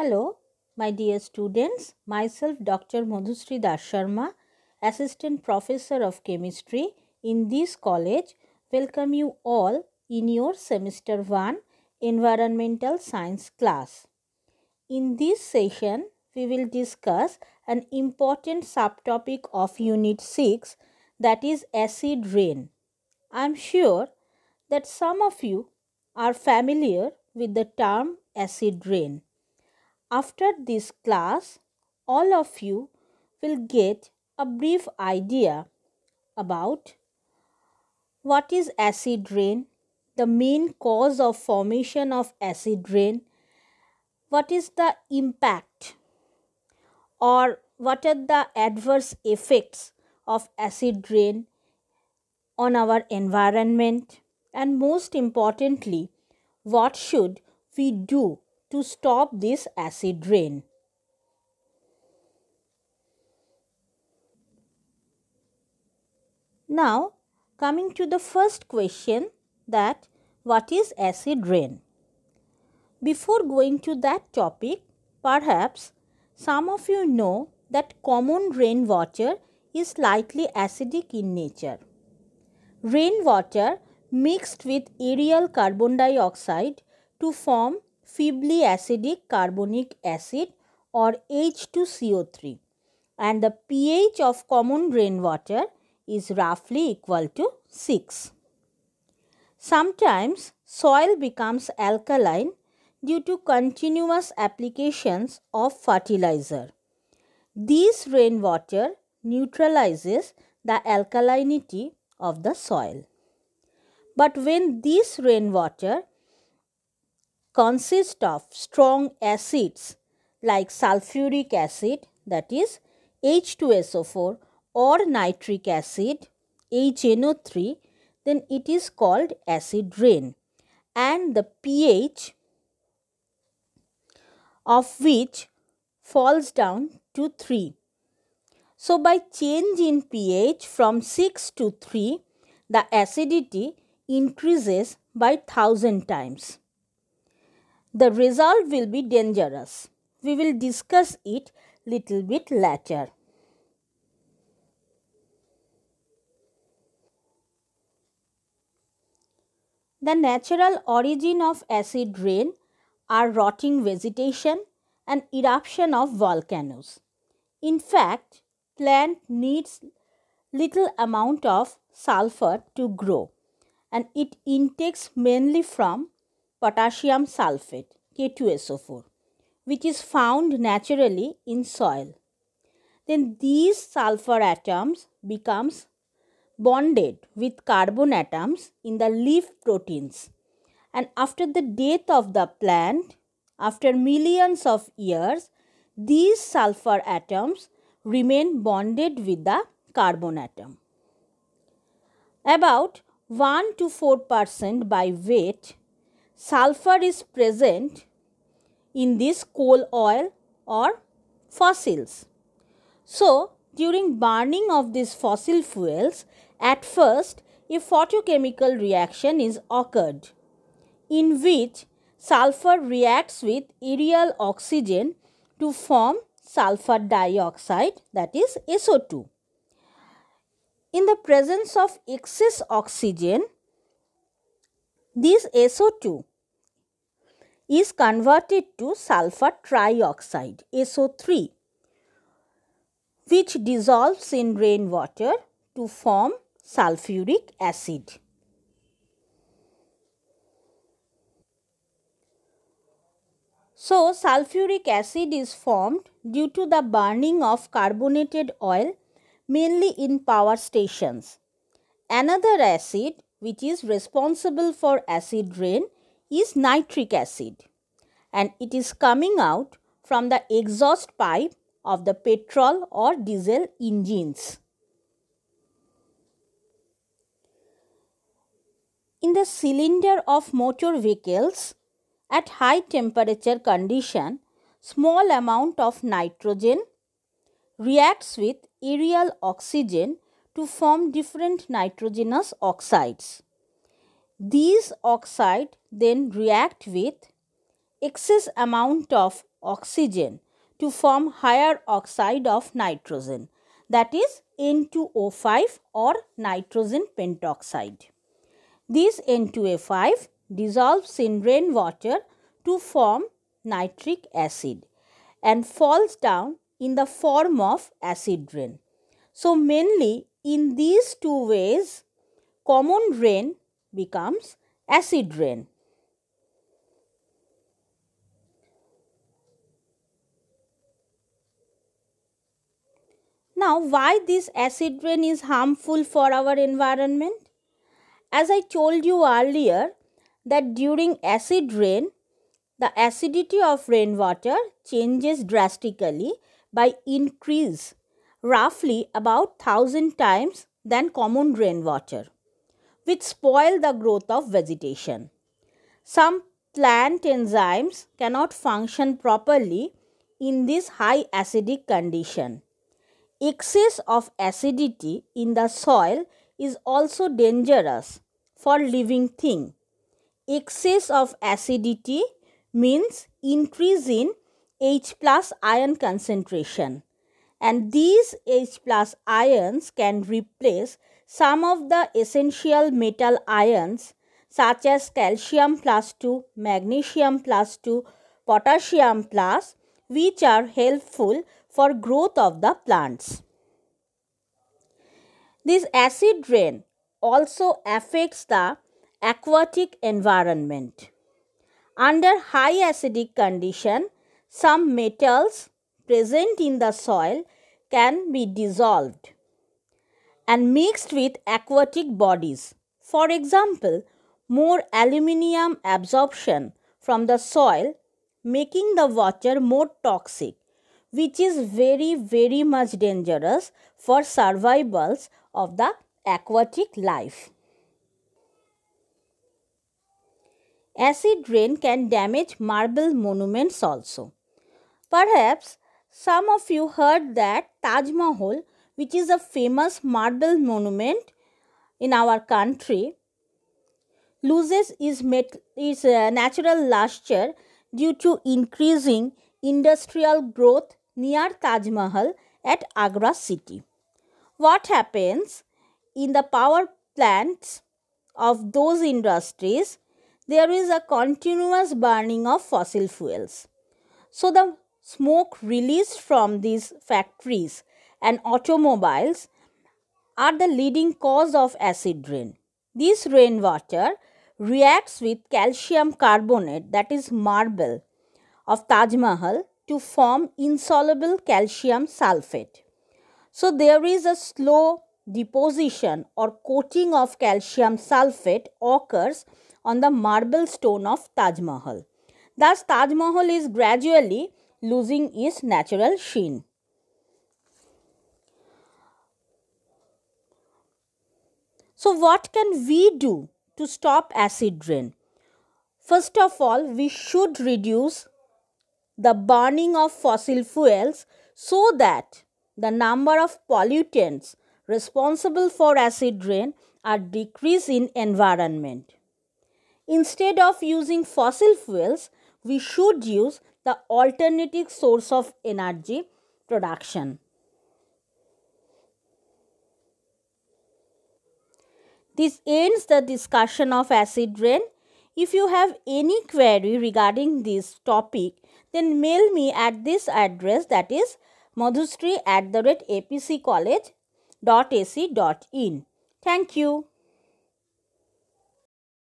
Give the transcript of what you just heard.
Hello, my dear students. Myself, Dr. Madhusri Das Sharma, Assistant Professor of Chemistry in this college, welcome you all in your Semester 1 Environmental Science class. In this session, we will discuss an important subtopic of Unit 6 that is acid rain. I am sure that some of you are familiar with the term acid rain. After this class, all of you will get a brief idea about what is acid rain, the main cause of formation of acid rain, what is the impact or what are the adverse effects of acid rain on our environment and most importantly what should we do to stop this acid rain. Now, coming to the first question that what is acid rain? Before going to that topic, perhaps some of you know that common rainwater is slightly acidic in nature. Rainwater mixed with aerial carbon dioxide to form feebly acidic carbonic acid or H2CO3 and the pH of common rainwater is roughly equal to 6. Sometimes soil becomes alkaline due to continuous applications of fertilizer. This rainwater neutralizes the alkalinity of the soil. But when this rainwater consist of strong acids like sulfuric acid that is H2SO4 or nitric acid HNO3 then it is called acid rain and the pH of which falls down to 3. So by change in pH from 6 to 3 the acidity increases by 1000 times. The result will be dangerous. We will discuss it little bit later. The natural origin of acid rain are rotting vegetation and eruption of volcanoes. In fact, plant needs little amount of sulfur to grow and it intakes mainly from potassium sulfate K2SO4 which is found naturally in soil. Then these sulfur atoms becomes bonded with carbon atoms in the leaf proteins and after the death of the plant after millions of years these sulfur atoms remain bonded with the carbon atom. About 1 to 4 percent by weight sulfur is present in this coal oil or fossils. So, during burning of these fossil fuels, at first a photochemical reaction is occurred in which sulfur reacts with aerial oxygen to form sulfur dioxide that is SO2. In the presence of excess oxygen, this SO2 is converted to sulfur trioxide SO3 which dissolves in rainwater to form sulfuric acid. So, sulfuric acid is formed due to the burning of carbonated oil mainly in power stations. Another acid which is responsible for acid rain is nitric acid and it is coming out from the exhaust pipe of the petrol or diesel engines. In the cylinder of motor vehicles, at high temperature condition, small amount of nitrogen reacts with aerial oxygen to form different nitrogenous oxides. These oxide then react with excess amount of oxygen to form higher oxide of nitrogen that is N2O5 or nitrogen pentoxide. This N2O5 dissolves in rainwater to form nitric acid and falls down in the form of acid rain. So, mainly in these two ways common rain becomes acid rain. Now, why this acid rain is harmful for our environment? As I told you earlier that during acid rain, the acidity of rainwater changes drastically by increase roughly about 1000 times than common rainwater which spoil the growth of vegetation. Some plant enzymes cannot function properly in this high acidic condition. Excess of acidity in the soil is also dangerous for living thing. Excess of acidity means increase in H plus ion concentration and these H plus ions can replace some of the essential metal ions such as calcium plus 2, magnesium plus 2, potassium plus which are helpful for growth of the plants. This acid rain also affects the aquatic environment. Under high acidic condition, some metals present in the soil can be dissolved and mixed with aquatic bodies. For example, more aluminium absorption from the soil making the water more toxic which is very very much dangerous for survivals of the aquatic life. Acid rain can damage marble monuments also. Perhaps some of you heard that Taj Mahal, which is a famous marble monument in our country, loses its, its uh, natural luster due to increasing industrial growth near Taj Mahal at Agra city. What happens in the power plants of those industries? There is a continuous burning of fossil fuels. So the smoke released from these factories and automobiles are the leading cause of acid rain. This rainwater reacts with calcium carbonate that is marble of Taj Mahal to form insoluble calcium sulfate. So there is a slow deposition or coating of calcium sulfate occurs on the marble stone of Taj Mahal. Thus Taj Mahal is gradually losing its natural sheen. So what can we do to stop acid rain? First of all, we should reduce the burning of fossil fuels so that the number of pollutants responsible for acid rain are decreased in environment. Instead of using fossil fuels, we should use the alternative source of energy production. This ends the discussion of acid rain. If you have any query regarding this topic, then mail me at this address that is madhustri at the rate in. Thank you.